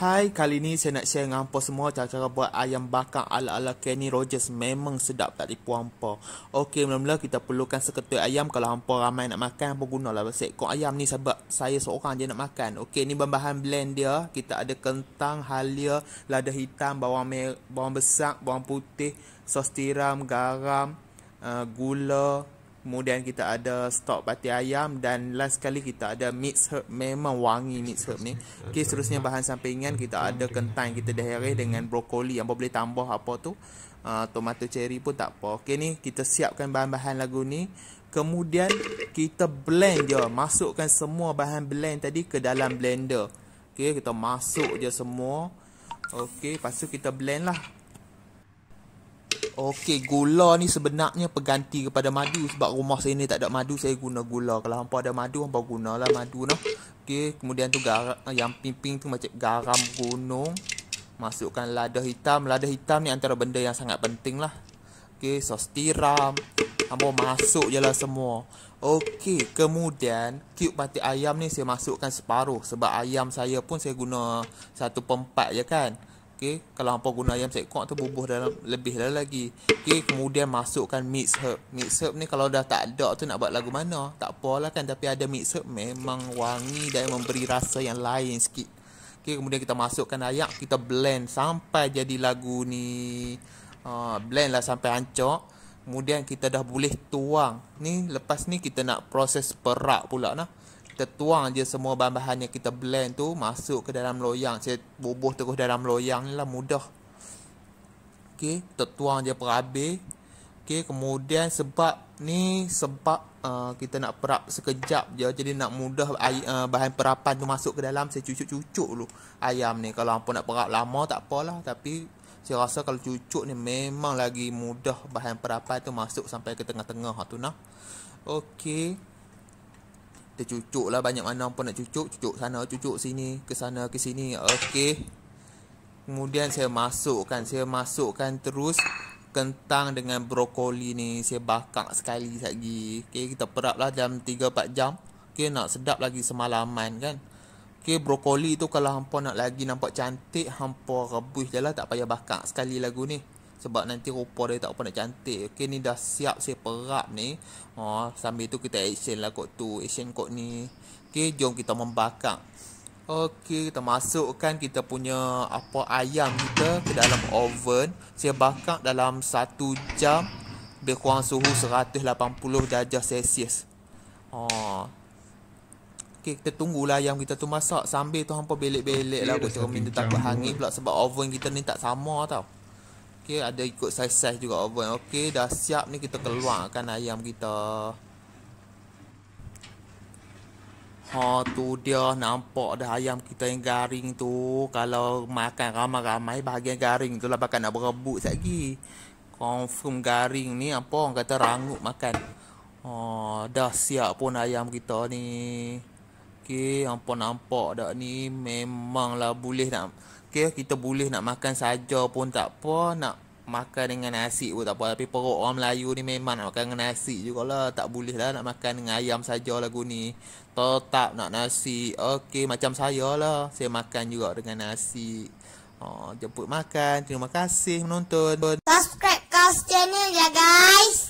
Hai, kali ni saya nak share dengan hampa semua cara-cara buat ayam bakar ala-ala Kenny Rogers memang sedap tak tipu hampa. Okey, mula-mula kita perlukan seketul ayam kalau hampa ramai nak makan apa lah seekor ayam ni sebab saya seorang je nak makan. Okey, ni bahan-bahan blend dia. Kita ada kentang, halia, lada hitam, bawang merah, bawang besar, bawang putih, sos tiram, garam, uh, gula, Kemudian kita ada stok pati ayam dan last kali kita ada mix herb memang wangi mix herb ni. Okey seterusnya bahan sampingan kita ada kentang kita dah hari dengan brokoli yang boleh tambah apa tu. Uh, tomato cherry pun tak apa. Okey ni kita siapkan bahan-bahan lagu ni. Kemudian kita blend dia. Masukkan semua bahan blend tadi ke dalam blender. Okey kita masuk je semua. Okey, lepas tu kita blend lah. Okey, gula ni sebenarnya peganti kepada madu sebab rumah saya ni tak ada madu, saya guna gula. Kalau hangpa ada madu, hangpa gunalah madu noh. Okey, kemudian tu garam ah, yang pimping tu macam garam gunung. Masukkan lada hitam. Lada hitam ni antara benda yang sangat penting lah. Okey, sos tiram. Hangpa masuk je semua. Okey, kemudian cube pati ayam ni saya masukkan separuh sebab ayam saya pun saya guna 1/4 je kan. Okey, kalau hangpa guna ayam sekok tu bubuh dalam lebih dah lagi. Okey, kemudian masukkan mix herb. Mix herb ni kalau dah tak ada tu nak buat lagu mana? Tak apalah kan tapi ada mix herb memang wangi dan memberi rasa yang lain sikit. Okey, kemudian kita masukkan ayam, kita blend sampai jadi lagu ni uh, blend lah sampai hancur. Kemudian kita dah boleh tuang. Ni lepas ni kita nak proses perak pula nah kita tuang je semua bahan-bahan yang kita blend tu masuk ke dalam loyang. Saya bubuh terus dalam loyang ni lah mudah. Okey, kita tuang je perabe. Okey, kemudian sebab ni sebab uh, kita nak perap sekejap je jadi nak mudah air, uh, bahan perapan tu masuk ke dalam saya cucuk-cucuk dulu ayam ni kalau hangpa nak perap lama tak apalah tapi saya rasa kalau cucuk ni memang lagi mudah bahan perapan tu masuk sampai ke tengah-tengah tu nah okey kita cucuk lah banyak mana pun nak cucuk Cucuk sana, cucuk sini, ke sana, ke sini Okey Kemudian saya masukkan Saya masukkan terus Kentang dengan brokoli ni Saya bakar sekali lagi Okey, kita perap lah dalam 3-4 jam Okey, nak sedap lagi semalaman kan Okey, brokoli tu kalau hampa nak lagi nampak cantik Hampa rebus je lah, tak payah bakar sekali lagu ni sebab nanti rupa dia tak apa nak cantik okey ni dah siap saya perap ni oh sambil tu kita action lah kot tu action kot ni okey jom kita membakar Okay, kita masukkan kita punya apa ayam kita ke dalam oven saya bakar dalam satu jam lebih kurang suhu 180 darjah celsius oh Okey, kita tunggulah ayam kita tu masak sambil tu hampa belik-belik lah. Kita minta takut hangit pula sebab oven kita ni tak sama tau. Okey, ada ikut saiz-saiz juga oven. Okey, dah siap ni kita keluarkan ayam kita. Ha tu dia nampak dah ayam kita yang garing tu. Kalau makan ramai-ramai bahagian garing tu lah bakal nak berebut sat Confirm garing ni apa orang kata rangup makan. Ha dah siap pun ayam kita ni. Okey, hangpa nampak dah ni memanglah boleh nak Okay, kita boleh nak makan saja pun tak apa. Nak makan dengan nasi pun tak apa. Tapi perut orang Melayu ni memang nak makan dengan nasi juga lah. Tak boleh lah nak makan dengan ayam saja lagu ni. Tetap nak nasi. Okay, macam saya lah. Saya makan juga dengan nasi. Oh, jemput makan. Terima kasih menonton. Subscribe Kaos Channel ya guys.